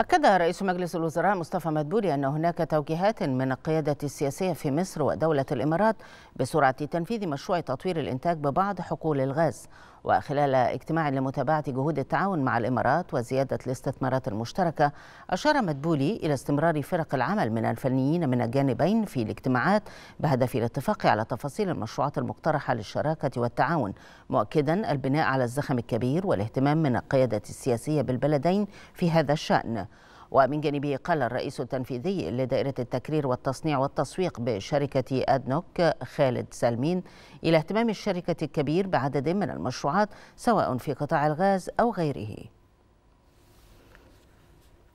أكد رئيس مجلس الوزراء مصطفى مدبولي أن هناك توجيهات من القيادة السياسية في مصر ودولة الإمارات بسرعة تنفيذ مشروع تطوير الإنتاج ببعض حقول الغاز وخلال اجتماع لمتابعة جهود التعاون مع الإمارات وزيادة الاستثمارات المشتركة أشار مدبولي إلى استمرار فرق العمل من الفنيين من الجانبين في الاجتماعات بهدف الاتفاق على تفاصيل المشروعات المقترحة للشراكة والتعاون مؤكدا البناء على الزخم الكبير والاهتمام من القيادة السياسية بالبلدين في هذا الشأن ومن جانبه قال الرئيس التنفيذي لدائرة التكرير والتصنيع والتسويق بشركة أدنوك خالد سلمين إلى اهتمام الشركة الكبير بعدد من المشروعات سواء في قطاع الغاز أو غيره